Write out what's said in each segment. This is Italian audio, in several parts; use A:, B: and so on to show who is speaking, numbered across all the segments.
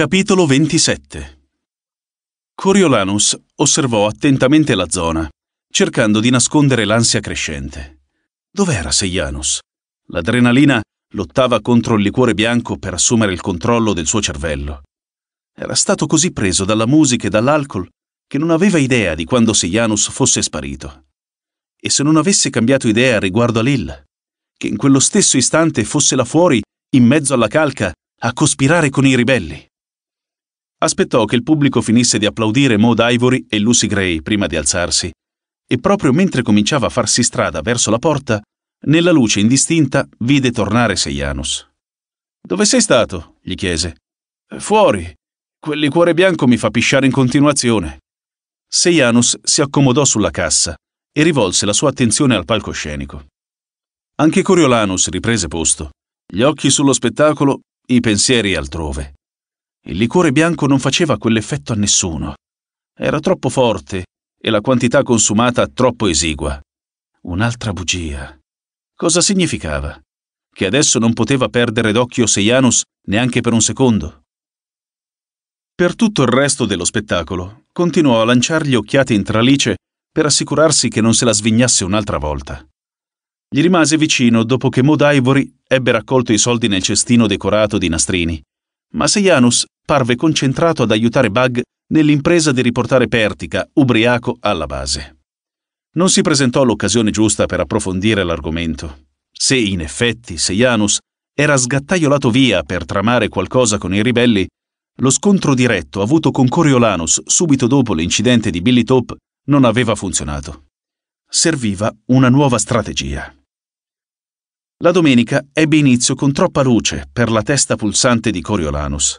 A: Capitolo 27 Coriolanus osservò attentamente la zona, cercando di nascondere l'ansia crescente. Dov'era Seianus? L'adrenalina lottava contro il liquore bianco per assumere il controllo del suo cervello. Era stato così preso dalla musica e dall'alcol che non aveva idea di quando Seianus fosse sparito. E se non avesse cambiato idea riguardo a Lil, che in quello stesso istante fosse là fuori, in mezzo alla calca, a cospirare con i ribelli. Aspettò che il pubblico finisse di applaudire Maud Ivory e Lucy Gray prima di alzarsi, e proprio mentre cominciava a farsi strada verso la porta, nella luce indistinta vide tornare Sejanus. Dove sei stato? gli chiese. Eh, fuori. Quel liquore bianco mi fa pisciare in continuazione. Sejanus si accomodò sulla cassa e rivolse la sua attenzione al palcoscenico. Anche Coriolanus riprese posto, gli occhi sullo spettacolo, i pensieri altrove. Il liquore bianco non faceva quell'effetto a nessuno. Era troppo forte e la quantità consumata troppo esigua. Un'altra bugia. Cosa significava? Che adesso non poteva perdere d'occhio Seianus neanche per un secondo. Per tutto il resto dello spettacolo, continuò a lanciargli occhiate in tralice per assicurarsi che non se la svignasse un'altra volta. Gli rimase vicino dopo che Mod Ivory ebbe raccolto i soldi nel cestino decorato di nastrini ma Sejanus parve concentrato ad aiutare Bug nell'impresa di riportare Pertica, ubriaco, alla base. Non si presentò l'occasione giusta per approfondire l'argomento. Se in effetti Sejanus era sgattaiolato via per tramare qualcosa con i ribelli, lo scontro diretto avuto con Coriolanus subito dopo l'incidente di Billy Top non aveva funzionato. Serviva una nuova strategia. La domenica ebbe inizio con troppa luce per la testa pulsante di Coriolanus.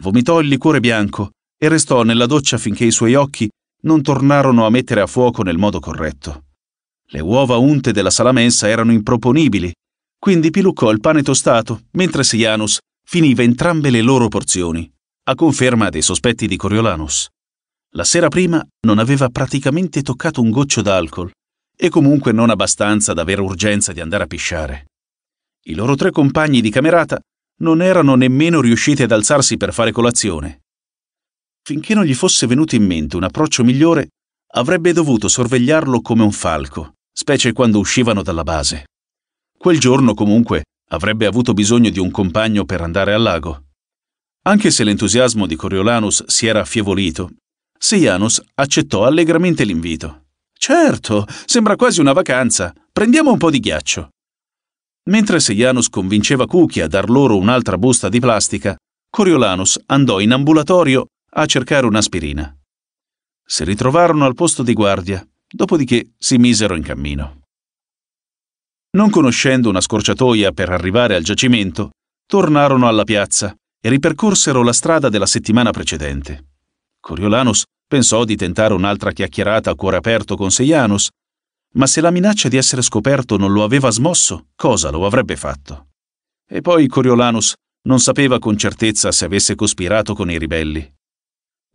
A: Vomitò il liquore bianco e restò nella doccia finché i suoi occhi non tornarono a mettere a fuoco nel modo corretto. Le uova unte della salamessa erano improponibili, quindi piluccò il pane tostato mentre Sianus finiva entrambe le loro porzioni, a conferma dei sospetti di Coriolanus. La sera prima non aveva praticamente toccato un goccio d'alcol e comunque non abbastanza da avere urgenza di andare a pisciare. I loro tre compagni di camerata non erano nemmeno riusciti ad alzarsi per fare colazione. Finché non gli fosse venuto in mente un approccio migliore, avrebbe dovuto sorvegliarlo come un falco, specie quando uscivano dalla base. Quel giorno, comunque, avrebbe avuto bisogno di un compagno per andare al lago. Anche se l'entusiasmo di Coriolanus si era affievolito, Sejanus accettò allegramente l'invito. Certo, sembra quasi una vacanza. Prendiamo un po' di ghiaccio. Mentre Sejanus convinceva Cuchi a dar loro un'altra busta di plastica, Coriolanus andò in ambulatorio a cercare un'aspirina. Si ritrovarono al posto di guardia, dopodiché si misero in cammino. Non conoscendo una scorciatoia per arrivare al giacimento, tornarono alla piazza e ripercorsero la strada della settimana precedente. Coriolanus pensò di tentare un'altra chiacchierata a cuore aperto con Sejanus, ma se la minaccia di essere scoperto non lo aveva smosso, cosa lo avrebbe fatto? E poi Coriolanus non sapeva con certezza se avesse cospirato con i ribelli.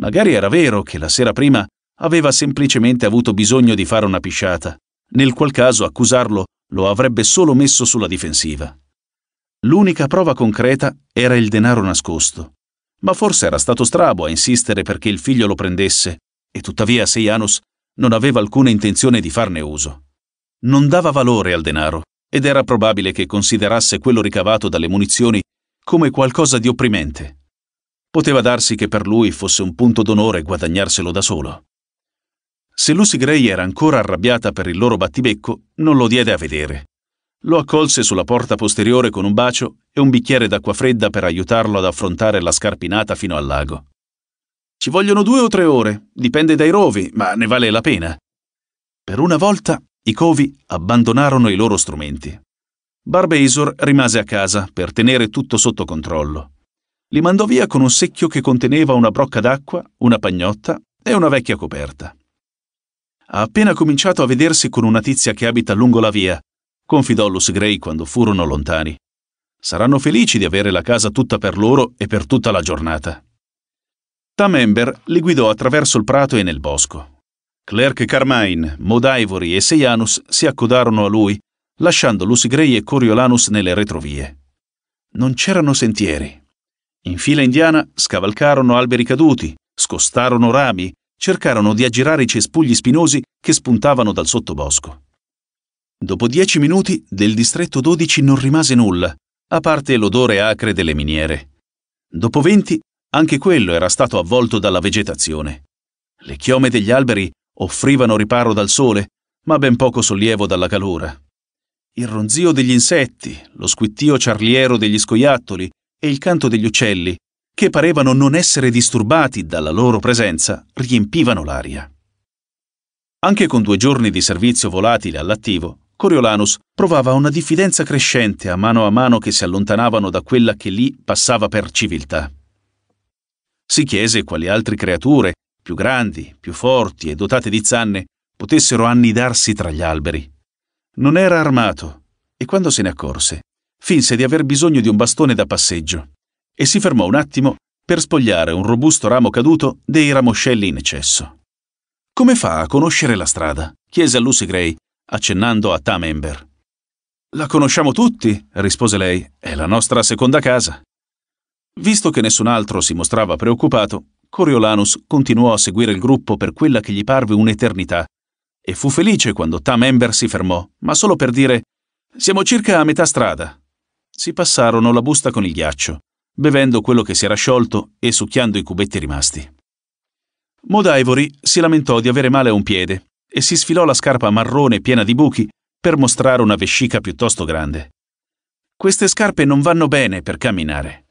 A: Magari era vero che la sera prima aveva semplicemente avuto bisogno di fare una pisciata, nel qual caso accusarlo lo avrebbe solo messo sulla difensiva. L'unica prova concreta era il denaro nascosto, ma forse era stato strabo a insistere perché il figlio lo prendesse, e tuttavia Seianus non aveva alcuna intenzione di farne uso. Non dava valore al denaro ed era probabile che considerasse quello ricavato dalle munizioni come qualcosa di opprimente. Poteva darsi che per lui fosse un punto d'onore guadagnarselo da solo. Se Lucy Gray era ancora arrabbiata per il loro battibecco, non lo diede a vedere. Lo accolse sulla porta posteriore con un bacio e un bicchiere d'acqua fredda per aiutarlo ad affrontare la scarpinata fino al lago. Ci vogliono due o tre ore, dipende dai rovi, ma ne vale la pena. Per una volta i covi abbandonarono i loro strumenti. Barbasor rimase a casa per tenere tutto sotto controllo. Li mandò via con un secchio che conteneva una brocca d'acqua, una pagnotta e una vecchia coperta. Ha appena cominciato a vedersi con una tizia che abita lungo la via, confidò Lucy Grey quando furono lontani. Saranno felici di avere la casa tutta per loro e per tutta la giornata. Tamember li guidò attraverso il prato e nel bosco. Clerk Carmine, Maud Ivory e Seianus si accodarono a lui, lasciando Lucy Gray e Coriolanus nelle retrovie. Non c'erano sentieri. In fila indiana scavalcarono alberi caduti, scostarono rami, cercarono di aggirare i cespugli spinosi che spuntavano dal sottobosco. Dopo dieci minuti del distretto 12 non rimase nulla, a parte l'odore acre delle miniere. Dopo venti anche quello era stato avvolto dalla vegetazione. Le chiome degli alberi offrivano riparo dal sole, ma ben poco sollievo dalla calura. Il ronzio degli insetti, lo squittio ciarliero degli scoiattoli e il canto degli uccelli, che parevano non essere disturbati dalla loro presenza, riempivano l'aria. Anche con due giorni di servizio volatile all'attivo, Coriolanus provava una diffidenza crescente a mano a mano che si allontanavano da quella che lì passava per civiltà si chiese quali altre creature, più grandi, più forti e dotate di zanne, potessero annidarsi tra gli alberi. Non era armato e quando se ne accorse, finse di aver bisogno di un bastone da passeggio e si fermò un attimo per spogliare un robusto ramo caduto dei ramoscelli in eccesso. Come fa a conoscere la strada? chiese a Lucy Gray, accennando a Tamember. La conosciamo tutti, rispose lei, è la nostra seconda casa. Visto che nessun altro si mostrava preoccupato, Coriolanus continuò a seguire il gruppo per quella che gli parve un'eternità e fu felice quando Tam Ember si fermò, ma solo per dire «Siamo circa a metà strada». Si passarono la busta con il ghiaccio, bevendo quello che si era sciolto e succhiando i cubetti rimasti. Modivory si lamentò di avere male a un piede e si sfilò la scarpa marrone piena di buchi per mostrare una vescica piuttosto grande. Queste scarpe non vanno bene per camminare.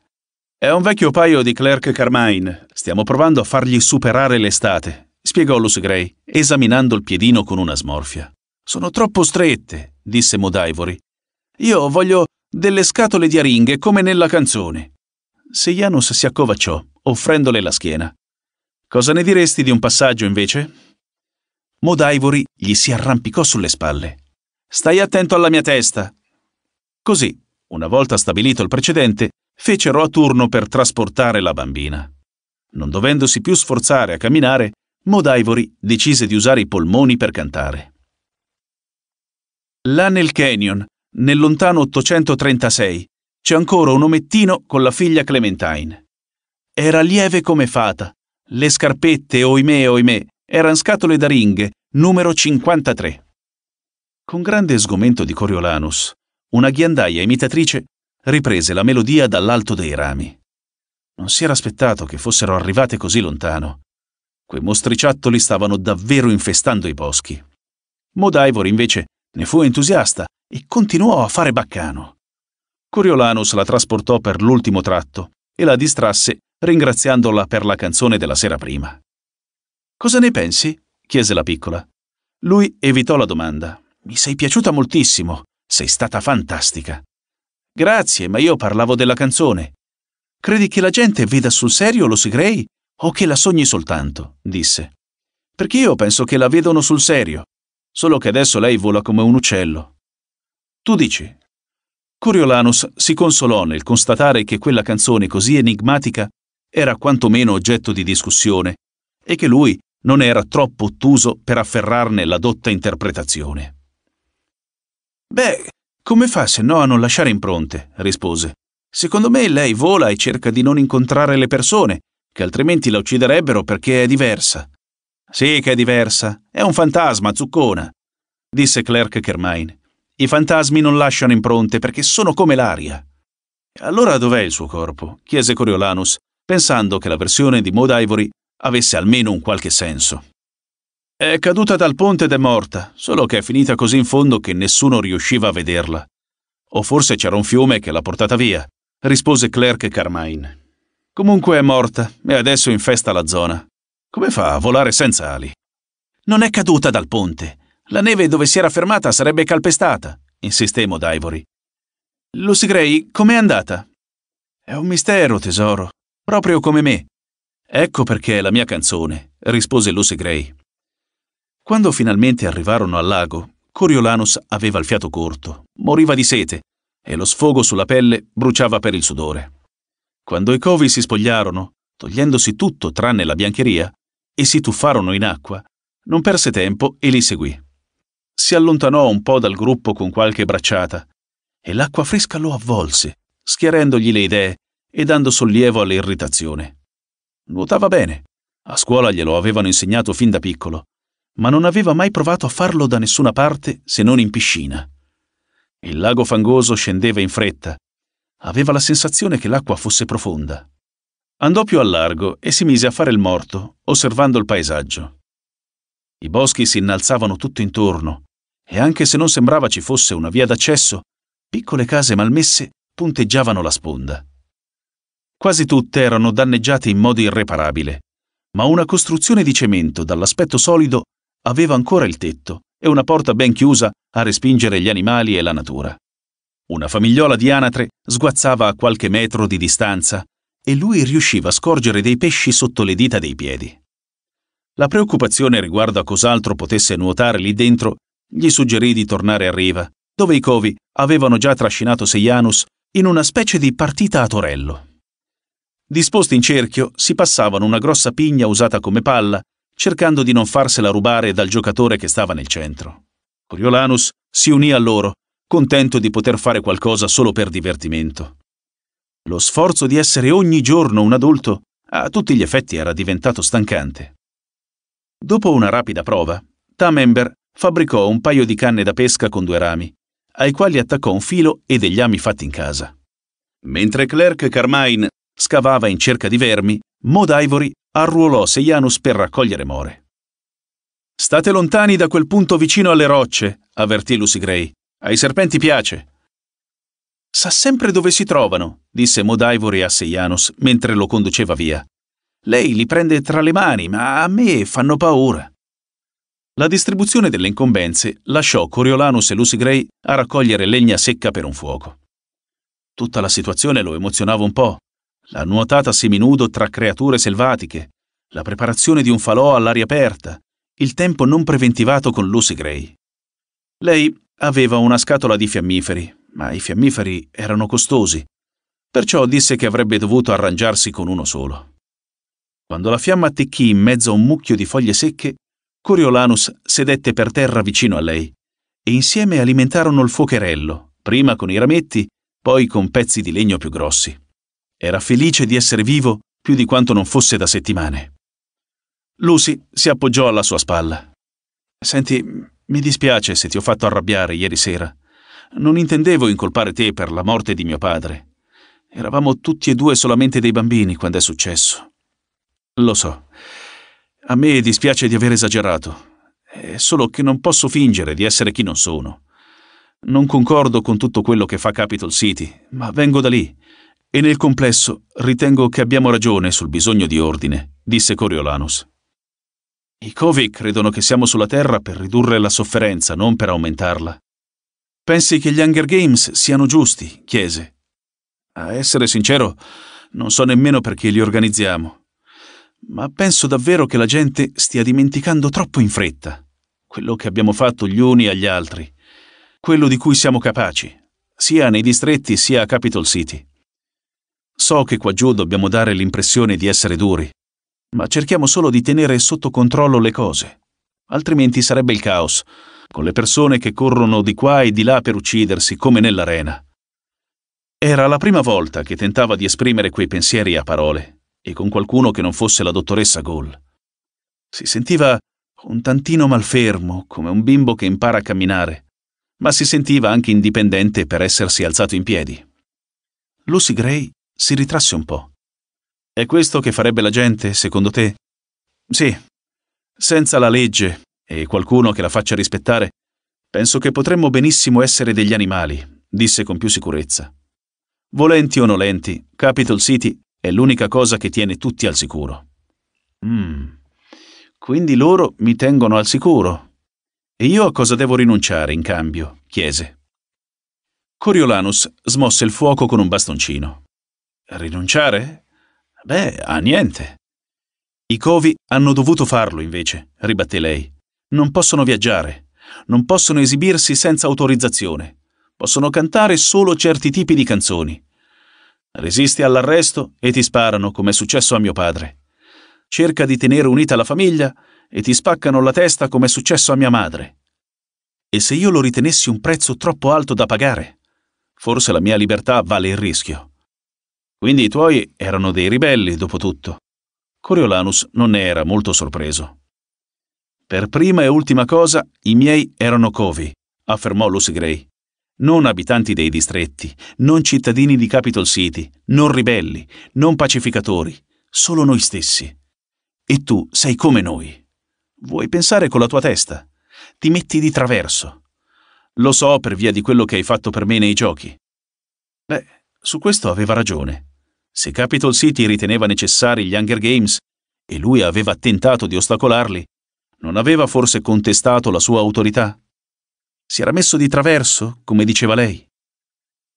A: È un vecchio paio di Clerk Carmine. Stiamo provando a fargli superare l'estate, spiegò Lucy Gray, esaminando il piedino con una smorfia. Sono troppo strette, disse Maud Ivory. Io voglio delle scatole di aringhe come nella canzone. Seianus si accovacciò, offrendole la schiena. Cosa ne diresti di un passaggio, invece? Maud Ivory gli si arrampicò sulle spalle. Stai attento alla mia testa. Così, una volta stabilito il precedente, fecero a turno per trasportare la bambina. Non dovendosi più sforzare a camminare, Modivory decise di usare i polmoni per cantare. Là nel canyon, nel lontano 836, c'è ancora un omettino con la figlia Clementine. Era lieve come fata. Le scarpette, oimè, oimè, erano scatole da ringhe, numero 53. Con grande sgomento di Coriolanus, una ghiandaia imitatrice riprese la melodia dall'alto dei rami. Non si era aspettato che fossero arrivate così lontano. Quei mostriciattoli stavano davvero infestando i boschi. Modivor invece ne fu entusiasta e continuò a fare baccano. Coriolanus la trasportò per l'ultimo tratto e la distrasse ringraziandola per la canzone della sera prima. Cosa ne pensi? chiese la piccola. Lui evitò la domanda. Mi sei piaciuta moltissimo, sei stata fantastica. Grazie, ma io parlavo della canzone. Credi che la gente veda sul serio Los Grey o che la sogni soltanto? disse. Perché io penso che la vedono sul serio, solo che adesso lei vola come un uccello. Tu dici. Coriolanus si consolò nel constatare che quella canzone così enigmatica era quantomeno oggetto di discussione e che lui non era troppo ottuso per afferrarne la dotta interpretazione. Beh, come fa se no a non lasciare impronte? rispose. Secondo me lei vola e cerca di non incontrare le persone, che altrimenti la ucciderebbero perché è diversa. Sì che è diversa, è un fantasma, zuccona, disse Clerk Kermine. I fantasmi non lasciano impronte perché sono come l'aria. Allora dov'è il suo corpo? chiese Coriolanus, pensando che la versione di Maud Ivory avesse almeno un qualche senso. È caduta dal ponte ed è morta, solo che è finita così in fondo che nessuno riusciva a vederla. O forse c'era un fiume che l'ha portata via, rispose Clerk Carmine. Comunque è morta e adesso infesta la zona. Come fa a volare senza ali? Non è caduta dal ponte. La neve dove si era fermata sarebbe calpestata, insistemmo d'Ivori. Lucy Gray, com'è andata? È un mistero, tesoro, proprio come me. Ecco perché è la mia canzone, rispose Lucy Gray. Quando finalmente arrivarono al lago, Coriolanus aveva il fiato corto, moriva di sete e lo sfogo sulla pelle bruciava per il sudore. Quando i covi si spogliarono, togliendosi tutto tranne la biancheria, e si tuffarono in acqua, non perse tempo e li seguì. Si allontanò un po' dal gruppo con qualche bracciata e l'acqua fresca lo avvolse, schiarendogli le idee e dando sollievo all'irritazione. Nuotava bene, a scuola glielo avevano insegnato fin da piccolo ma non aveva mai provato a farlo da nessuna parte se non in piscina. Il lago fangoso scendeva in fretta. Aveva la sensazione che l'acqua fosse profonda. Andò più al largo e si mise a fare il morto, osservando il paesaggio. I boschi si innalzavano tutto intorno, e anche se non sembrava ci fosse una via d'accesso, piccole case malmesse punteggiavano la sponda. Quasi tutte erano danneggiate in modo irreparabile, ma una costruzione di cemento dall'aspetto solido aveva ancora il tetto e una porta ben chiusa a respingere gli animali e la natura. Una famigliola di anatre sguazzava a qualche metro di distanza e lui riusciva a scorgere dei pesci sotto le dita dei piedi. La preoccupazione riguardo a cos'altro potesse nuotare lì dentro gli suggerì di tornare a riva, dove i covi avevano già trascinato Seianus in una specie di partita a torello. Disposti in cerchio, si passavano una grossa pigna usata come palla cercando di non farsela rubare dal giocatore che stava nel centro. Coriolanus si unì a loro, contento di poter fare qualcosa solo per divertimento. Lo sforzo di essere ogni giorno un adulto a tutti gli effetti era diventato stancante. Dopo una rapida prova, Tamember fabbricò un paio di canne da pesca con due rami, ai quali attaccò un filo e degli ami fatti in casa. Mentre Clerk Carmine scavava in cerca di vermi, Mod Ivory arruolò Sejanus per raccogliere more. State lontani da quel punto vicino alle rocce, avvertì Lucy Gray. Ai serpenti piace. Sa sempre dove si trovano, disse Modaivori a Sejanus mentre lo conduceva via. Lei li prende tra le mani, ma a me fanno paura. La distribuzione delle incombenze lasciò Coriolanus e Lucy Gray a raccogliere legna secca per un fuoco. Tutta la situazione lo emozionava un po' la nuotata seminudo tra creature selvatiche, la preparazione di un falò all'aria aperta, il tempo non preventivato con Lucy Gray. Lei aveva una scatola di fiammiferi, ma i fiammiferi erano costosi, perciò disse che avrebbe dovuto arrangiarsi con uno solo. Quando la fiamma attecchì in mezzo a un mucchio di foglie secche, Coriolanus sedette per terra vicino a lei e insieme alimentarono il fuocherello, prima con i rametti, poi con pezzi di legno più grossi. Era felice di essere vivo più di quanto non fosse da settimane. Lucy si appoggiò alla sua spalla. Senti, mi dispiace se ti ho fatto arrabbiare ieri sera. Non intendevo incolpare te per la morte di mio padre. Eravamo tutti e due solamente dei bambini quando è successo. Lo so. A me dispiace di aver esagerato. È solo che non posso fingere di essere chi non sono. Non concordo con tutto quello che fa Capital City, ma vengo da lì e nel complesso ritengo che abbiamo ragione sul bisogno di ordine, disse Coriolanus. I Covi credono che siamo sulla Terra per ridurre la sofferenza, non per aumentarla. Pensi che gli Hunger Games siano giusti? chiese. A essere sincero, non so nemmeno perché li organizziamo. Ma penso davvero che la gente stia dimenticando troppo in fretta quello che abbiamo fatto gli uni agli altri, quello di cui siamo capaci, sia nei distretti sia a Capitol City. So che qua giù dobbiamo dare l'impressione di essere duri, ma cerchiamo solo di tenere sotto controllo le cose. Altrimenti sarebbe il caos, con le persone che corrono di qua e di là per uccidersi, come nell'arena. Era la prima volta che tentava di esprimere quei pensieri a parole, e con qualcuno che non fosse la dottoressa Gall. Si sentiva un tantino malfermo, come un bimbo che impara a camminare, ma si sentiva anche indipendente per essersi alzato in piedi. Lucy Gray si ritrasse un po'. È questo che farebbe la gente, secondo te? Sì. Senza la legge e qualcuno che la faccia rispettare, penso che potremmo benissimo essere degli animali, disse con più sicurezza. Volenti o nolenti, Capital City è l'unica cosa che tiene tutti al sicuro. Mmm. Quindi loro mi tengono al sicuro. E io a cosa devo rinunciare in cambio? chiese. Coriolanus smosse il fuoco con un bastoncino. Rinunciare? Beh, a niente. I covi hanno dovuto farlo, invece, ribatté lei. Non possono viaggiare, non possono esibirsi senza autorizzazione, possono cantare solo certi tipi di canzoni. Resisti all'arresto e ti sparano, come è successo a mio padre. Cerca di tenere unita la famiglia e ti spaccano la testa, come è successo a mia madre. E se io lo ritenessi un prezzo troppo alto da pagare? Forse la mia libertà vale il rischio. Quindi i tuoi erano dei ribelli, dopo tutto. Coriolanus non ne era molto sorpreso. Per prima e ultima cosa, i miei erano covi, affermò Lucy Gray. Non abitanti dei distretti, non cittadini di Capitol City, non ribelli, non pacificatori, solo noi stessi. E tu sei come noi. Vuoi pensare con la tua testa? Ti metti di traverso. Lo so per via di quello che hai fatto per me nei giochi. Beh, su questo aveva ragione. Se Capitol City riteneva necessari gli Hunger Games e lui aveva tentato di ostacolarli, non aveva forse contestato la sua autorità? Si era messo di traverso, come diceva lei?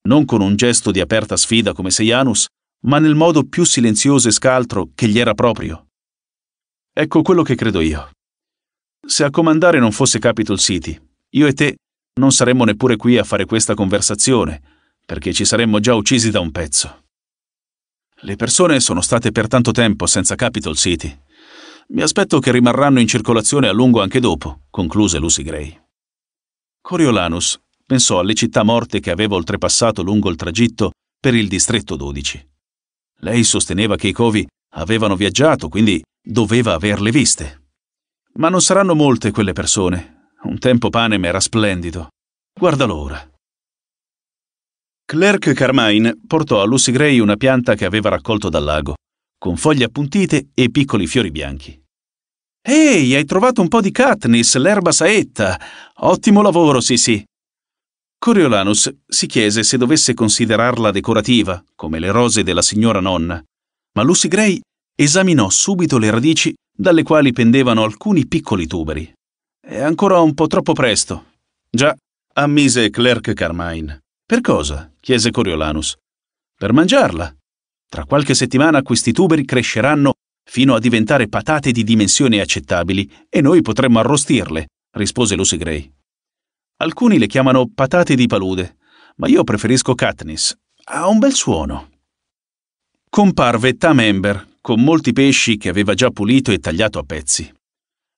A: Non con un gesto di aperta sfida come Seianus, ma nel modo più silenzioso e scaltro che gli era proprio. Ecco quello che credo io. Se a comandare non fosse Capitol City, io e te non saremmo neppure qui a fare questa conversazione, perché ci saremmo già uccisi da un pezzo. Le persone sono state per tanto tempo senza Capital City. Mi aspetto che rimarranno in circolazione a lungo anche dopo, concluse Lucy Gray. Coriolanus pensò alle città morte che aveva oltrepassato lungo il tragitto per il distretto 12. Lei sosteneva che i covi avevano viaggiato, quindi doveva averle viste. Ma non saranno molte quelle persone. Un tempo Panem era splendido. Guardalo ora. Clerk Carmine portò a Lucy Gray una pianta che aveva raccolto dal lago, con foglie appuntite e piccoli fiori bianchi. Ehi, hai trovato un po' di Katniss, l'erba saetta! Ottimo lavoro, sì sì! Coriolanus si chiese se dovesse considerarla decorativa, come le rose della signora nonna, ma Lucy Gray esaminò subito le radici dalle quali pendevano alcuni piccoli tuberi. È ancora un po' troppo presto. Già, ammise Clerk Carmine. Per cosa? chiese Coriolanus. Per mangiarla. Tra qualche settimana questi tuberi cresceranno fino a diventare patate di dimensioni accettabili e noi potremmo arrostirle, rispose Lucy Gray. Alcuni le chiamano patate di palude, ma io preferisco Katniss. Ha un bel suono. Comparve Tamember, con molti pesci che aveva già pulito e tagliato a pezzi.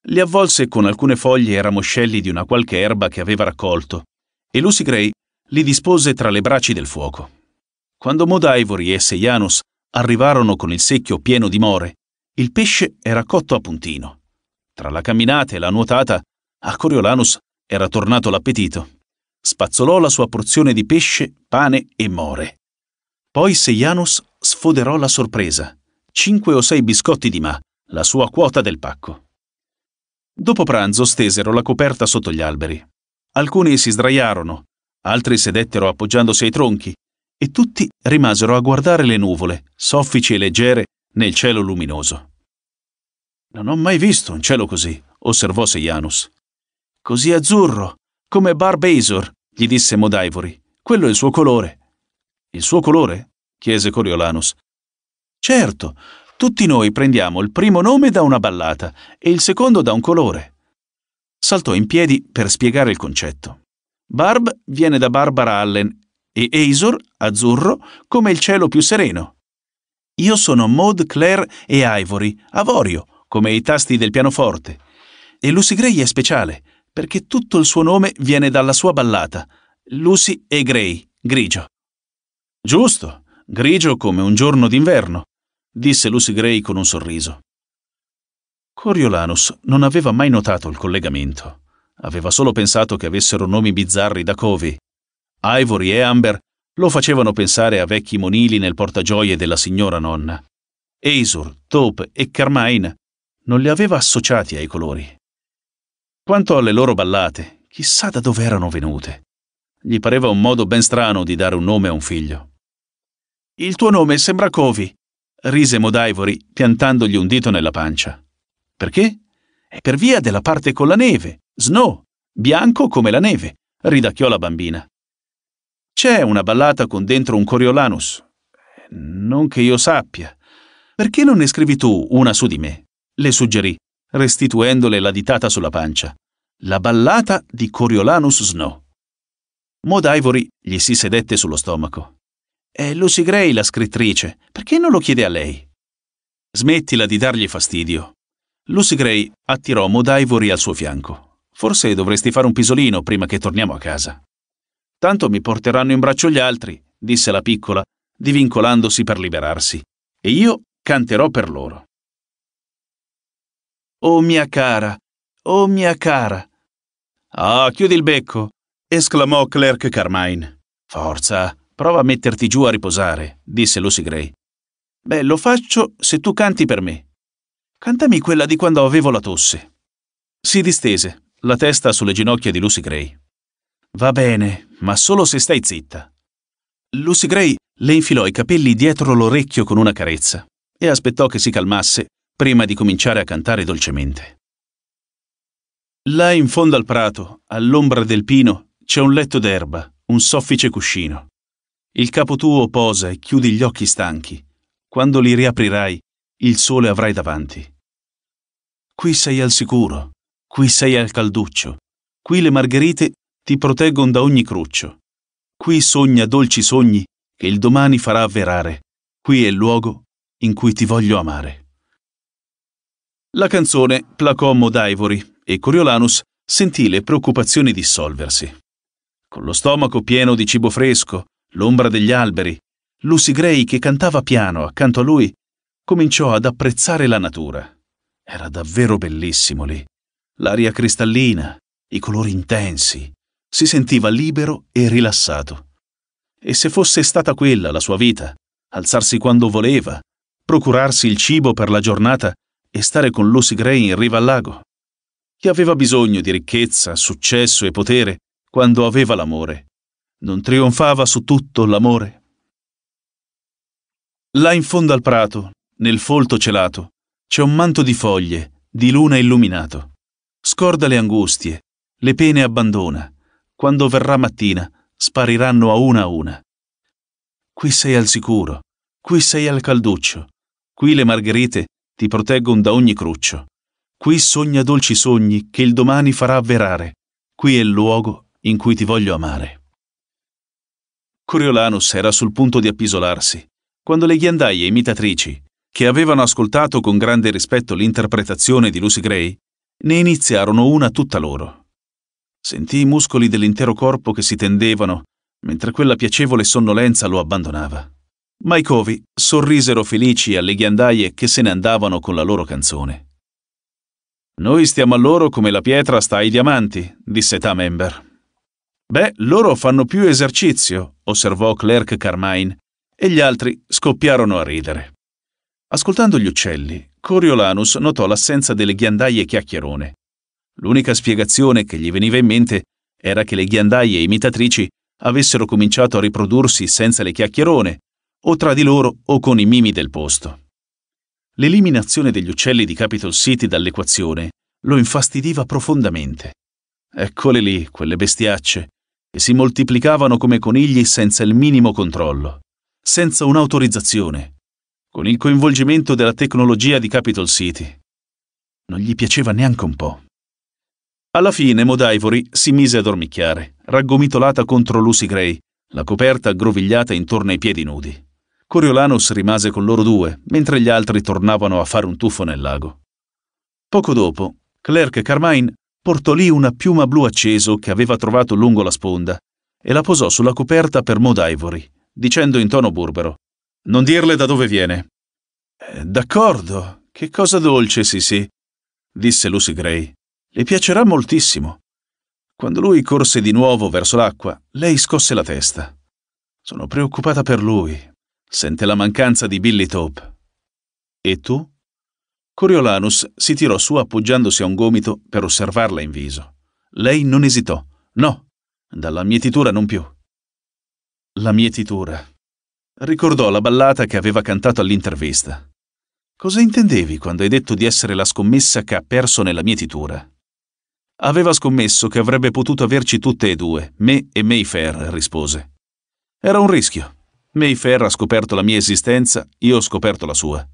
A: Li avvolse con alcune foglie e ramoscelli di una qualche erba che aveva raccolto e Lucy Gray li dispose tra le braci del fuoco. Quando Modaivori e Seianus arrivarono con il secchio pieno di more, il pesce era cotto a puntino. Tra la camminata e la nuotata, a Coriolanus era tornato l'appetito. Spazzolò la sua porzione di pesce, pane e more. Poi Seianus sfoderò la sorpresa. Cinque o sei biscotti di ma, la sua quota del pacco. Dopo pranzo stesero la coperta sotto gli alberi. Alcuni si sdraiarono, altri sedettero appoggiandosi ai tronchi e tutti rimasero a guardare le nuvole, soffici e leggere, nel cielo luminoso. Non ho mai visto un cielo così, osservò Sejanus. Così azzurro, come Barbazor, gli disse Modaivori. Quello è il suo colore. Il suo colore? chiese Coriolanus. Certo, tutti noi prendiamo il primo nome da una ballata e il secondo da un colore. Saltò in piedi per spiegare il concetto. Barb viene da Barbara Allen e Azor, azzurro, come il cielo più sereno. Io sono Maud Claire e Ivory, avorio, come i tasti del pianoforte. E Lucy Gray è speciale, perché tutto il suo nome viene dalla sua ballata, Lucy e Gray, grigio. Giusto, grigio come un giorno d'inverno, disse Lucy Gray con un sorriso. Coriolanus non aveva mai notato il collegamento. Aveva solo pensato che avessero nomi bizzarri da Covey. Ivory e Amber lo facevano pensare a vecchi monili nel portagioie della signora nonna. Azur, Taupe e Carmine non li aveva associati ai colori. Quanto alle loro ballate, chissà da dove erano venute. Gli pareva un modo ben strano di dare un nome a un figlio. Il tuo nome sembra Covey, rise Modivori piantandogli un dito nella pancia. Perché? È per via della parte con la neve. Snow, bianco come la neve, ridacchiò la bambina. C'è una ballata con dentro un Coriolanus. Non che io sappia. Perché non ne scrivi tu una su di me? Le suggerì, restituendole la ditata sulla pancia. La ballata di Coriolanus Snow. Maud Ivory gli si sedette sullo stomaco. È Lucy Gray la scrittrice, perché non lo chiede a lei? Smettila di dargli fastidio. Lucy Gray attirò Maud Ivory al suo fianco. Forse dovresti fare un pisolino prima che torniamo a casa. Tanto mi porteranno in braccio gli altri, disse la piccola, divincolandosi per liberarsi, e io canterò per loro. Oh mia cara, oh mia cara. Ah, chiudi il becco, esclamò Clerk Carmine. Forza, prova a metterti giù a riposare, disse Lucy Gray. Beh, lo faccio se tu canti per me. Cantami quella di quando avevo la tosse. Si distese, la testa sulle ginocchia di Lucy Gray. Va bene, ma solo se stai zitta. Lucy Gray le infilò i capelli dietro l'orecchio con una carezza e aspettò che si calmasse prima di cominciare a cantare dolcemente. Là in fondo al prato, all'ombra del pino, c'è un letto d'erba, un soffice cuscino. Il capo tuo posa e chiudi gli occhi stanchi. Quando li riaprirai, il sole avrai davanti. Qui sei al sicuro. Qui sei al calduccio. Qui le margherite ti proteggono da ogni cruccio. Qui sogna dolci sogni che il domani farà avverare. Qui è il luogo in cui ti voglio amare. La canzone placò Modaivory e Coriolanus sentì le preoccupazioni dissolversi. Con lo stomaco pieno di cibo fresco, l'ombra degli alberi, Lucy Gray, che cantava piano accanto a lui, cominciò ad apprezzare la natura. Era davvero bellissimo lì l'aria cristallina, i colori intensi. Si sentiva libero e rilassato. E se fosse stata quella la sua vita, alzarsi quando voleva, procurarsi il cibo per la giornata e stare con Lucy Gray in riva al lago? Chi aveva bisogno di ricchezza, successo e potere quando aveva l'amore? Non trionfava su tutto l'amore? Là in fondo al prato, nel folto celato, c'è un manto di foglie, di luna illuminato. Scorda le angustie, le pene abbandona. Quando verrà mattina, spariranno a una a una. Qui sei al sicuro, qui sei al calduccio, qui le margherite ti proteggono da ogni cruccio. Qui sogna dolci sogni che il domani farà avverare. Qui è il luogo in cui ti voglio amare. Coriolanus era sul punto di appisolarsi, quando le ghiandaie imitatrici, che avevano ascoltato con grande rispetto l'interpretazione di Lucy Gray, ne iniziarono una tutta loro. Sentì i muscoli dell'intero corpo che si tendevano, mentre quella piacevole sonnolenza lo abbandonava. Ma i covi sorrisero felici alle ghiandaie che se ne andavano con la loro canzone. Noi stiamo a loro come la pietra sta ai diamanti, disse Tamember. Beh, loro fanno più esercizio, osservò Clerk Carmine, e gli altri scoppiarono a ridere. Ascoltando gli uccelli, Coriolanus notò l'assenza delle ghiandaie chiacchierone. L'unica spiegazione che gli veniva in mente era che le ghiandaie imitatrici avessero cominciato a riprodursi senza le chiacchierone, o tra di loro o con i mimi del posto. L'eliminazione degli uccelli di Capitol City dall'equazione lo infastidiva profondamente. Eccole lì, quelle bestiacce, che si moltiplicavano come conigli senza il minimo controllo, senza un'autorizzazione, con il coinvolgimento della tecnologia di Capital City. Non gli piaceva neanche un po'. Alla fine Maud Ivory si mise a dormicchiare, raggomitolata contro Lucy Gray, la coperta aggrovigliata intorno ai piedi nudi. Coriolanus rimase con loro due, mentre gli altri tornavano a fare un tuffo nel lago. Poco dopo, Clerk Carmine portò lì una piuma blu acceso che aveva trovato lungo la sponda e la posò sulla coperta per Maud Ivory, dicendo in tono burbero non dirle da dove viene. Eh, d'accordo, che cosa dolce, Sissi, disse Lucy Gray. Le piacerà moltissimo. Quando lui corse di nuovo verso l'acqua, lei scosse la testa. Sono preoccupata per lui. Sente la mancanza di Billy Taupe. E tu? Coriolanus si tirò su appoggiandosi a un gomito per osservarla in viso. Lei non esitò. No, dalla mietitura non più. La mietitura. Ricordò la ballata che aveva cantato all'intervista. Cosa intendevi quando hai detto di essere la scommessa che ha perso nella mietitura? Aveva scommesso che avrebbe potuto averci tutte e due, me e Mayfair, rispose. Era un rischio. Mayfair ha scoperto la mia esistenza, io ho scoperto la sua.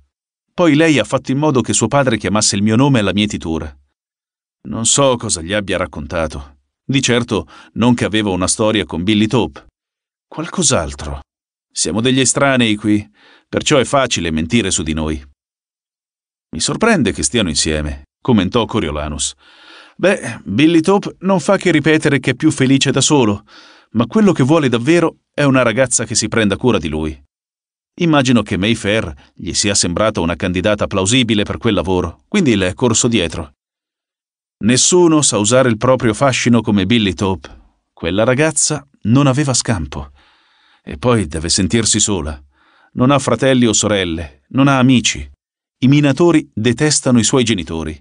A: Poi lei ha fatto in modo che suo padre chiamasse il mio nome alla mietitura. Non so cosa gli abbia raccontato. Di certo non che aveva una storia con Billy Tope. Qualcos'altro. Siamo degli estranei qui, perciò è facile mentire su di noi. Mi sorprende che stiano insieme, commentò Coriolanus. Beh, Billy Top non fa che ripetere che è più felice da solo, ma quello che vuole davvero è una ragazza che si prenda cura di lui. Immagino che Mayfair gli sia sembrata una candidata plausibile per quel lavoro, quindi le è corso dietro. Nessuno sa usare il proprio fascino come Billy Top. Quella ragazza non aveva scampo. E poi deve sentirsi sola. Non ha fratelli o sorelle, non ha amici. I minatori detestano i suoi genitori,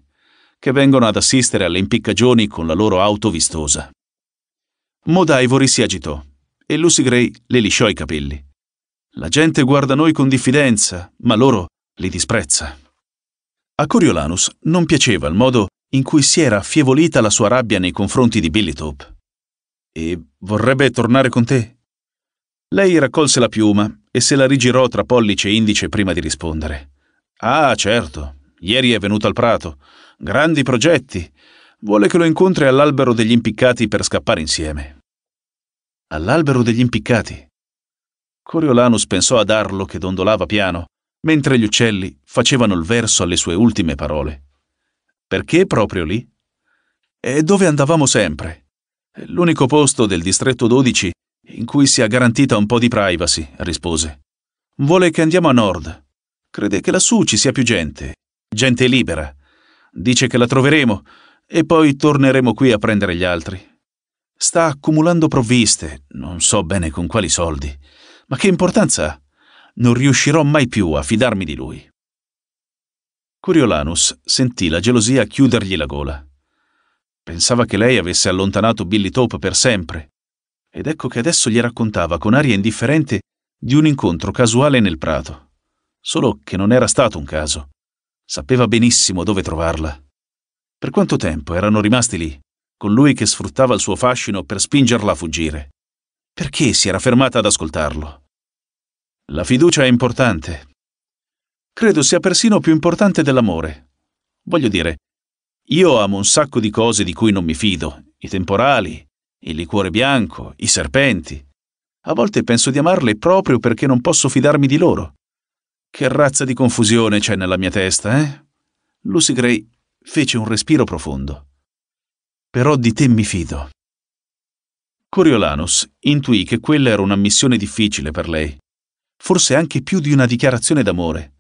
A: che vengono ad assistere alle impiccagioni con la loro auto vistosa. Maud Ivory si agitò e Lucy Gray le lisciò i capelli. La gente guarda noi con diffidenza, ma loro li disprezza. A Coriolanus non piaceva il modo in cui si era affievolita la sua rabbia nei confronti di Billy Top. E vorrebbe tornare con te? Lei raccolse la piuma e se la rigirò tra pollice e indice prima di rispondere. Ah, certo. Ieri è venuto al prato. Grandi progetti. Vuole che lo incontri all'albero degli impiccati per scappare insieme. All'albero degli impiccati. Coriolanus pensò ad Arlo che dondolava piano, mentre gli uccelli facevano il verso alle sue ultime parole. Perché proprio lì? E dove andavamo sempre? L'unico posto del distretto 12 in cui sia garantita un po' di privacy, rispose. Vuole che andiamo a nord. Crede che lassù ci sia più gente, gente libera. Dice che la troveremo e poi torneremo qui a prendere gli altri. Sta accumulando provviste, non so bene con quali soldi. Ma che importanza ha? Non riuscirò mai più a fidarmi di lui. Coriolanus sentì la gelosia chiudergli la gola. Pensava che lei avesse allontanato Billy Top per sempre ed ecco che adesso gli raccontava con aria indifferente di un incontro casuale nel prato. Solo che non era stato un caso. Sapeva benissimo dove trovarla. Per quanto tempo erano rimasti lì, con lui che sfruttava il suo fascino per spingerla a fuggire? Perché si era fermata ad ascoltarlo? La fiducia è importante. Credo sia persino più importante dell'amore. Voglio dire, io amo un sacco di cose di cui non mi fido, i temporali, il liquore bianco, i serpenti. A volte penso di amarle proprio perché non posso fidarmi di loro. Che razza di confusione c'è nella mia testa, eh? Lucy Gray fece un respiro profondo. Però di te mi fido. Coriolanus intuì che quella era una missione difficile per lei, forse anche più di una dichiarazione d'amore,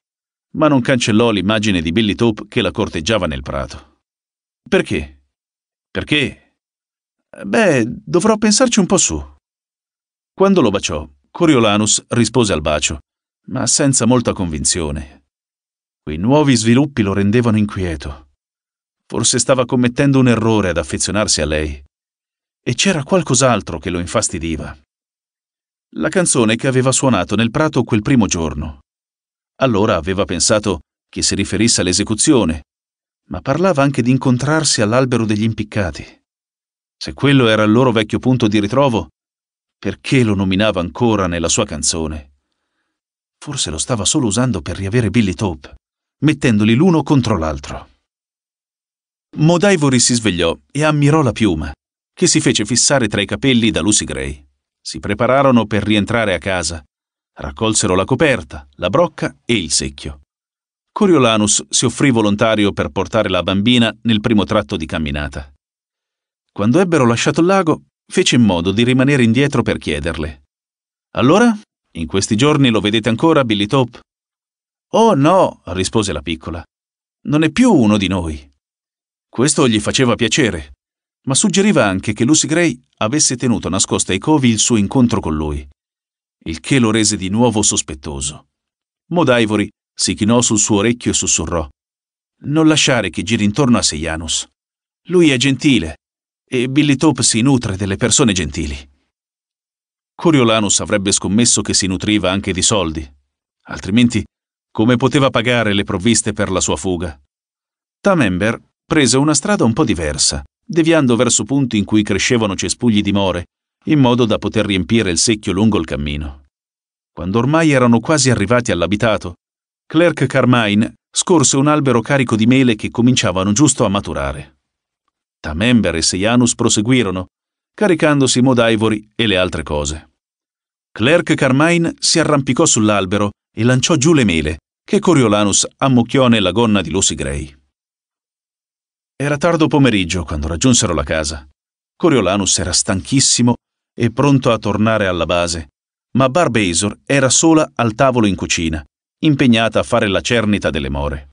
A: ma non cancellò l'immagine di Billy Tope che la corteggiava nel prato. Perché? Perché, Beh, dovrò pensarci un po' su. Quando lo baciò, Coriolanus rispose al bacio, ma senza molta convinzione. Quei nuovi sviluppi lo rendevano inquieto. Forse stava commettendo un errore ad affezionarsi a lei. E c'era qualcos'altro che lo infastidiva. La canzone che aveva suonato nel prato quel primo giorno. Allora aveva pensato che si riferisse all'esecuzione, ma parlava anche di incontrarsi all'albero degli impiccati. Se quello era il loro vecchio punto di ritrovo, perché lo nominava ancora nella sua canzone? Forse lo stava solo usando per riavere Billy Taupe, mettendoli l'uno contro l'altro. Modaivori si svegliò e ammirò la piuma, che si fece fissare tra i capelli da Lucy Gray. Si prepararono per rientrare a casa. Raccolsero la coperta, la brocca e il secchio. Coriolanus si offrì volontario per portare la bambina nel primo tratto di camminata. Quando ebbero lasciato il lago, fece in modo di rimanere indietro per chiederle. Allora? In questi giorni lo vedete ancora, Billy Top? Oh no, rispose la piccola. Non è più uno di noi. Questo gli faceva piacere, ma suggeriva anche che Lucy Gray avesse tenuto nascosto ai covi il suo incontro con lui, il che lo rese di nuovo sospettoso. Mod Ivory si chinò sul suo orecchio e sussurrò. Non lasciare che giri intorno a Seianus. Lui è gentile, e Billy Tope si nutre delle persone gentili. Coriolanus avrebbe scommesso che si nutriva anche di soldi, altrimenti come poteva pagare le provviste per la sua fuga? Tamember prese una strada un po' diversa, deviando verso punti in cui crescevano cespugli di more, in modo da poter riempire il secchio lungo il cammino. Quando ormai erano quasi arrivati all'abitato, Clerk Carmine scorse un albero carico di mele che cominciavano giusto a maturare. Tamember e Sejanus proseguirono, caricandosi Modaivori e le altre cose. Clerk Carmine si arrampicò sull'albero e lanciò giù le mele, che Coriolanus ammucchiò nella gonna di Lucy Gray. Era tardo pomeriggio quando raggiunsero la casa. Coriolanus era stanchissimo e pronto a tornare alla base, ma Barbazor era sola al tavolo in cucina, impegnata a fare la cernita delle more.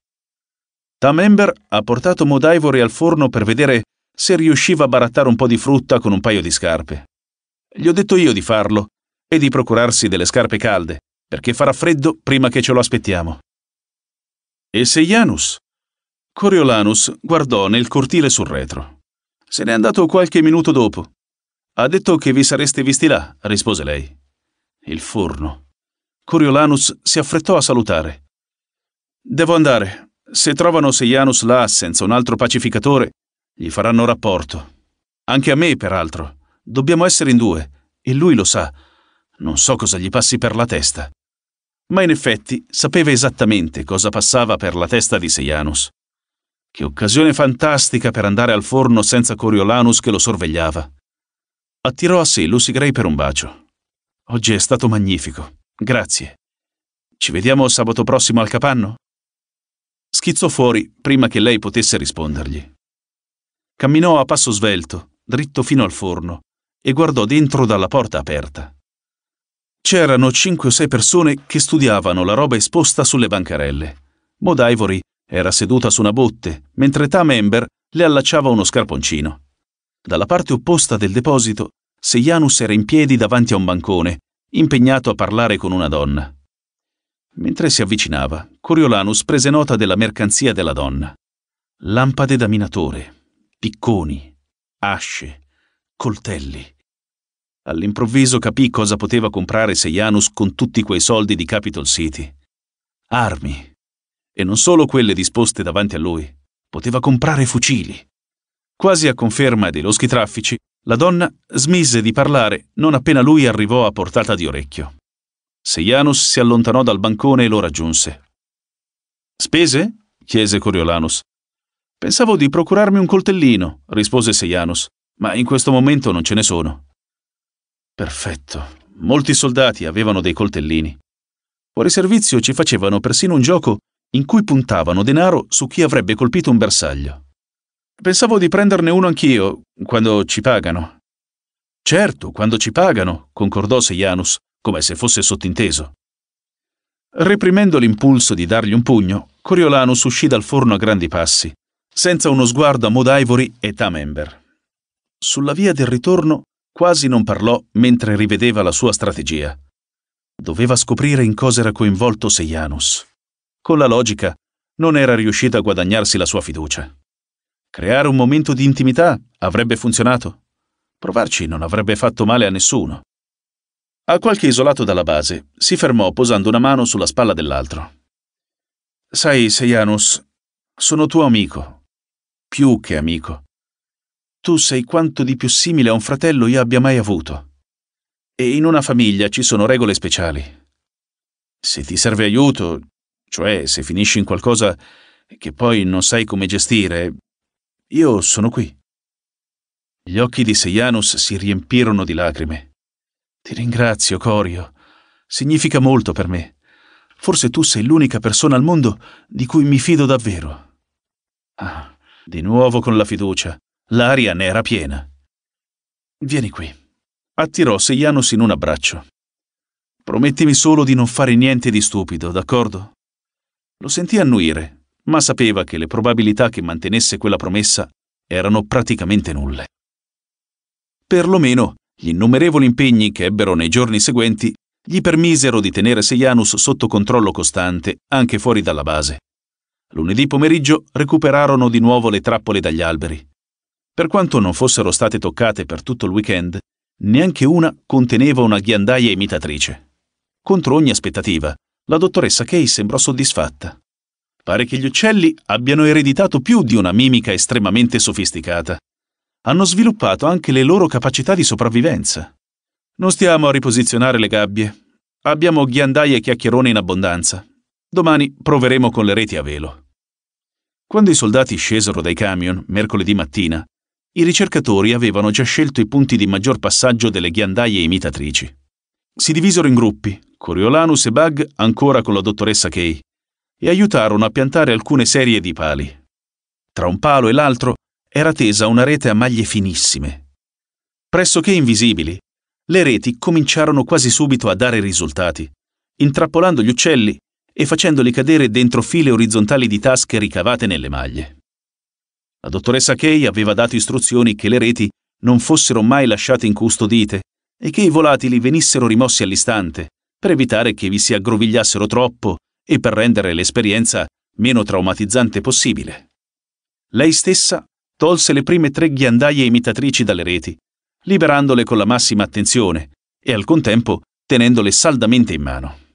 A: Tamember ha portato Modaivori al forno per vedere se riusciva a barattare un po' di frutta con un paio di scarpe. Gli ho detto io di farlo e di procurarsi delle scarpe calde, perché farà freddo prima che ce lo aspettiamo. E Seianus? Coriolanus guardò nel cortile sul retro. Se n'è andato qualche minuto dopo. Ha detto che vi sareste visti là, rispose lei. Il forno. Coriolanus si affrettò a salutare. Devo andare. Se trovano Seianus là senza un altro pacificatore, gli faranno rapporto. Anche a me, peraltro. Dobbiamo essere in due, e lui lo sa. Non so cosa gli passi per la testa. Ma in effetti sapeva esattamente cosa passava per la testa di Sejanus. Che occasione fantastica per andare al forno senza Coriolanus che lo sorvegliava. Attirò a sé Lucy Gray per un bacio. Oggi è stato magnifico. Grazie. Ci vediamo sabato prossimo al capanno? Schizzò fuori prima che lei potesse rispondergli. Camminò a passo svelto, dritto fino al forno, e guardò dentro dalla porta aperta. C'erano cinque o sei persone che studiavano la roba esposta sulle bancarelle. Maud Ivory era seduta su una botte, mentre Tam Ember le allacciava uno scarponcino. Dalla parte opposta del deposito, Sejanus era in piedi davanti a un bancone, impegnato a parlare con una donna. Mentre si avvicinava, Coriolanus prese nota della mercanzia della donna. Lampade da minatore, picconi, asce, coltelli. All'improvviso capì cosa poteva comprare Sejanus con tutti quei soldi di Capitol City. Armi. E non solo quelle disposte davanti a lui. Poteva comprare fucili. Quasi a conferma dei loschi traffici, la donna smise di parlare non appena lui arrivò a portata di orecchio. Sejanus si allontanò dal bancone e lo raggiunse. Spese? chiese Coriolanus. Pensavo di procurarmi un coltellino, rispose Sejanus, ma in questo momento non ce ne sono. Perfetto. Molti soldati avevano dei coltellini. Fuori servizio ci facevano persino un gioco in cui puntavano denaro su chi avrebbe colpito un bersaglio. Pensavo di prenderne uno anch'io, quando ci pagano. Certo, quando ci pagano, concordò Sejanus, come se fosse sottinteso. Reprimendo l'impulso di dargli un pugno, Coriolanus uscì dal forno a grandi passi senza uno sguardo a Maud Ivory e Tamember. Sulla via del ritorno quasi non parlò mentre rivedeva la sua strategia. Doveva scoprire in cosa era coinvolto Sejanus. Con la logica non era riuscita a guadagnarsi la sua fiducia. Creare un momento di intimità avrebbe funzionato. Provarci non avrebbe fatto male a nessuno. A qualche isolato dalla base, si fermò posando una mano sulla spalla dell'altro. Sai, Sejanus, sono tuo amico, più che amico. Tu sei quanto di più simile a un fratello io abbia mai avuto. E in una famiglia ci sono regole speciali. Se ti serve aiuto, cioè se finisci in qualcosa che poi non sai come gestire, io sono qui. Gli occhi di Sejanus si riempirono di lacrime. Ti ringrazio, Corio. Significa molto per me. Forse tu sei l'unica persona al mondo di cui mi fido davvero. Ah. Di nuovo con la fiducia. L'aria ne era piena. Vieni qui. Attirò Sejanus in un abbraccio. Promettimi solo di non fare niente di stupido, d'accordo? Lo sentì annuire, ma sapeva che le probabilità che mantenesse quella promessa erano praticamente nulle. Perlomeno gli innumerevoli impegni che ebbero nei giorni seguenti gli permisero di tenere Sejanus sotto controllo costante anche fuori dalla base. Lunedì pomeriggio recuperarono di nuovo le trappole dagli alberi. Per quanto non fossero state toccate per tutto il weekend, neanche una conteneva una ghiandaia imitatrice. Contro ogni aspettativa, la dottoressa Kay sembrò soddisfatta. Pare che gli uccelli abbiano ereditato più di una mimica estremamente sofisticata. Hanno sviluppato anche le loro capacità di sopravvivenza. Non stiamo a riposizionare le gabbie. Abbiamo ghiandaie e chiacchierone in abbondanza. Domani proveremo con le reti a velo. Quando i soldati scesero dai camion mercoledì mattina, i ricercatori avevano già scelto i punti di maggior passaggio delle ghiandaie imitatrici. Si divisero in gruppi, Coriolanus e Bug ancora con la dottoressa Kay, e aiutarono a piantare alcune serie di pali. Tra un palo e l'altro era tesa una rete a maglie finissime. Pressoché invisibili, le reti cominciarono quasi subito a dare risultati, intrappolando gli uccelli e facendoli cadere dentro file orizzontali di tasche ricavate nelle maglie. La dottoressa Kay aveva dato istruzioni che le reti non fossero mai lasciate incustodite e che i volatili venissero rimossi all'istante, per evitare che vi si aggrovigliassero troppo e per rendere l'esperienza meno traumatizzante possibile. Lei stessa tolse le prime tre ghiandaie imitatrici dalle reti, liberandole con la massima attenzione e al contempo tenendole saldamente in mano.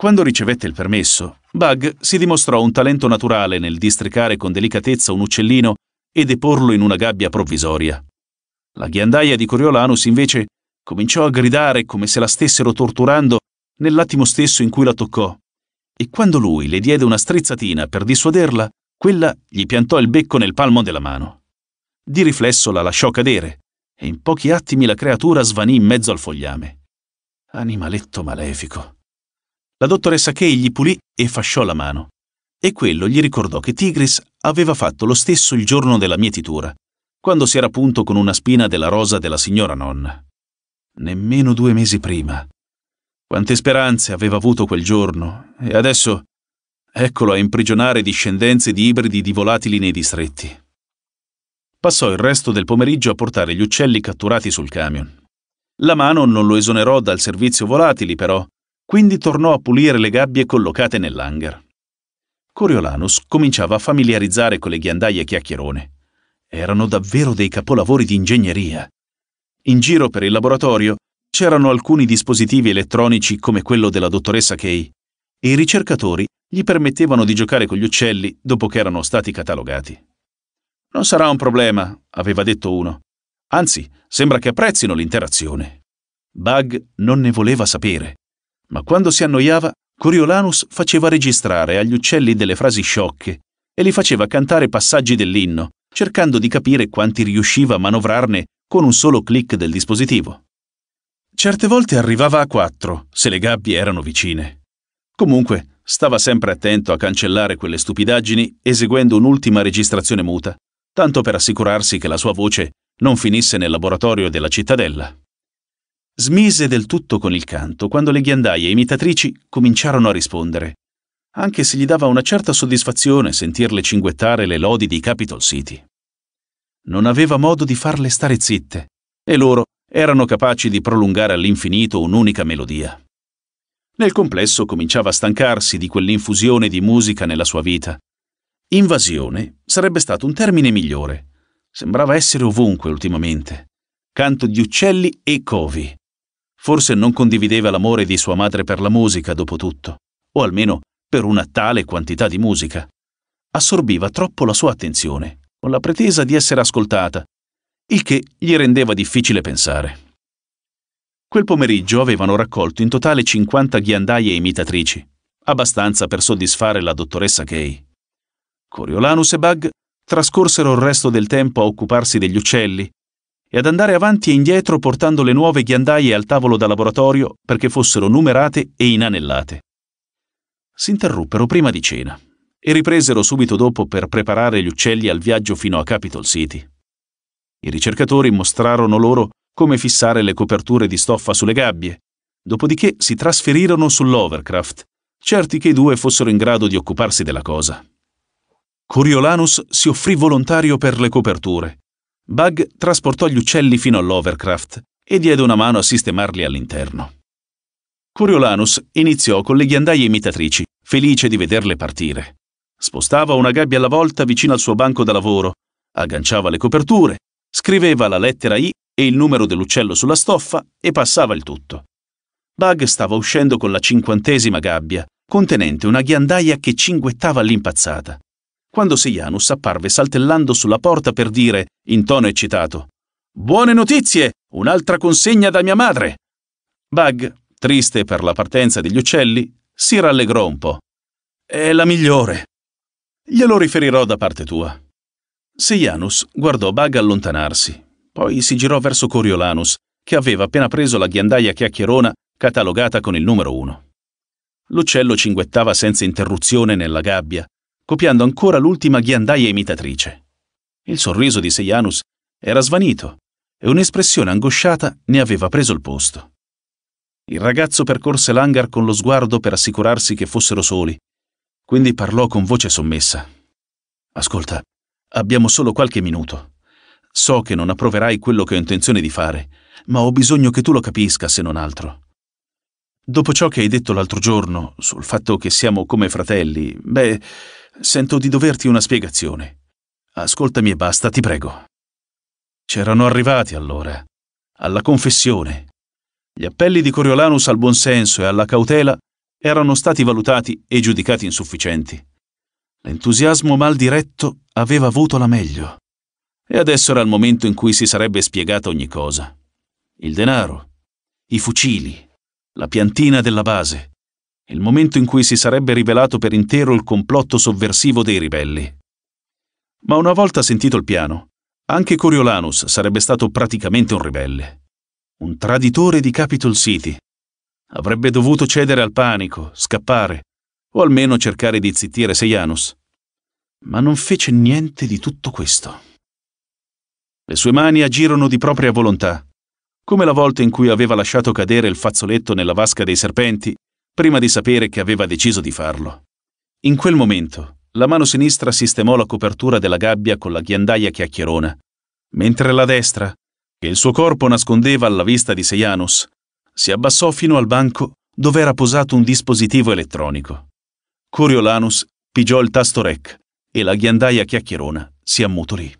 A: Quando ricevette il permesso, Bug si dimostrò un talento naturale nel districare con delicatezza un uccellino e deporlo in una gabbia provvisoria. La ghiandaia di Coriolanus invece cominciò a gridare come se la stessero torturando nell'attimo stesso in cui la toccò, e quando lui le diede una strizzatina per dissuaderla, quella gli piantò il becco nel palmo della mano. Di riflesso la lasciò cadere, e in pochi attimi la creatura svanì in mezzo al fogliame. Animaletto malefico. La dottoressa Kay gli pulì e fasciò la mano. E quello gli ricordò che Tigris aveva fatto lo stesso il giorno della mietitura, quando si era punto con una spina della rosa della signora nonna. Nemmeno due mesi prima. Quante speranze aveva avuto quel giorno, e adesso eccolo a imprigionare discendenze di ibridi di volatili nei distretti. Passò il resto del pomeriggio a portare gli uccelli catturati sul camion. La mano non lo esonerò dal servizio volatili, però, quindi tornò a pulire le gabbie collocate nell'hangar. Coriolanus cominciava a familiarizzare con le ghiandaie chiacchierone. Erano davvero dei capolavori di ingegneria. In giro per il laboratorio c'erano alcuni dispositivi elettronici come quello della dottoressa Kay, e i ricercatori gli permettevano di giocare con gli uccelli dopo che erano stati catalogati. Non sarà un problema, aveva detto uno. Anzi, sembra che apprezzino l'interazione. Bug non ne voleva sapere. Ma quando si annoiava, Coriolanus faceva registrare agli uccelli delle frasi sciocche e li faceva cantare passaggi dell'inno, cercando di capire quanti riusciva a manovrarne con un solo clic del dispositivo. Certe volte arrivava a quattro, se le gabbie erano vicine. Comunque, stava sempre attento a cancellare quelle stupidaggini eseguendo un'ultima registrazione muta, tanto per assicurarsi che la sua voce non finisse nel laboratorio della cittadella. Smise del tutto con il canto quando le ghiandaie imitatrici cominciarono a rispondere, anche se gli dava una certa soddisfazione sentirle cinguettare le lodi di Capitol City. Non aveva modo di farle stare zitte, e loro erano capaci di prolungare all'infinito un'unica melodia. Nel complesso cominciava a stancarsi di quell'infusione di musica nella sua vita. Invasione sarebbe stato un termine migliore. Sembrava essere ovunque ultimamente. Canto di uccelli e covi Forse non condivideva l'amore di sua madre per la musica, dopo tutto, o almeno per una tale quantità di musica. Assorbiva troppo la sua attenzione, con la pretesa di essere ascoltata, il che gli rendeva difficile pensare. Quel pomeriggio avevano raccolto in totale 50 ghiandaie imitatrici, abbastanza per soddisfare la dottoressa Kay. Coriolanus e Bug trascorsero il resto del tempo a occuparsi degli uccelli, e ad andare avanti e indietro portando le nuove ghiandaie al tavolo da laboratorio perché fossero numerate e inanellate. S'interruppero prima di cena e ripresero subito dopo per preparare gli uccelli al viaggio fino a Capitol City. I ricercatori mostrarono loro come fissare le coperture di stoffa sulle gabbie, dopodiché si trasferirono sull'Overcraft, certi che i due fossero in grado di occuparsi della cosa. Coriolanus si offrì volontario per le coperture Bug trasportò gli uccelli fino all'Overcraft e diede una mano a sistemarli all'interno. Coriolanus iniziò con le ghiandaie imitatrici, felice di vederle partire. Spostava una gabbia alla volta vicino al suo banco da lavoro, agganciava le coperture, scriveva la lettera I e il numero dell'uccello sulla stoffa e passava il tutto. Bug stava uscendo con la cinquantesima gabbia, contenente una ghiandaia che cinguettava all'impazzata quando Sejanus apparve saltellando sulla porta per dire, in tono eccitato, Buone notizie! Un'altra consegna da mia madre! Bug, triste per la partenza degli uccelli, si rallegrò un po'. È la migliore. Glielo riferirò da parte tua. Sejanus guardò Bug allontanarsi, poi si girò verso Coriolanus, che aveva appena preso la ghiandaia chiacchierona catalogata con il numero uno. L'uccello cinguettava senza interruzione nella gabbia, copiando ancora l'ultima ghiandaia imitatrice. Il sorriso di Sejanus era svanito e un'espressione angosciata ne aveva preso il posto. Il ragazzo percorse l'hangar con lo sguardo per assicurarsi che fossero soli, quindi parlò con voce sommessa. Ascolta, abbiamo solo qualche minuto. So che non approverai quello che ho intenzione di fare, ma ho bisogno che tu lo capisca, se non altro. Dopo ciò che hai detto l'altro giorno, sul fatto che siamo come fratelli, beh, Sento di doverti una spiegazione. Ascoltami e basta, ti prego. C'erano arrivati allora, alla confessione. Gli appelli di Coriolanus al buonsenso e alla cautela erano stati valutati e giudicati insufficienti. L'entusiasmo mal diretto aveva avuto la meglio. E adesso era il momento in cui si sarebbe spiegata ogni cosa. Il denaro, i fucili, la piantina della base, il momento in cui si sarebbe rivelato per intero il complotto sovversivo dei ribelli. Ma una volta sentito il piano, anche Coriolanus sarebbe stato praticamente un ribelle, un traditore di Capitol City. Avrebbe dovuto cedere al panico, scappare, o almeno cercare di zittire Sejanus. Ma non fece niente di tutto questo. Le sue mani agirono di propria volontà, come la volta in cui aveva lasciato cadere il fazzoletto nella vasca dei serpenti prima di sapere che aveva deciso di farlo. In quel momento, la mano sinistra sistemò la copertura della gabbia con la ghiandaia chiacchierona, mentre la destra, che il suo corpo nascondeva alla vista di Sejanus, si abbassò fino al banco dove era posato un dispositivo elettronico. Coriolanus pigiò il tasto REC e la ghiandaia chiacchierona si ammutolì.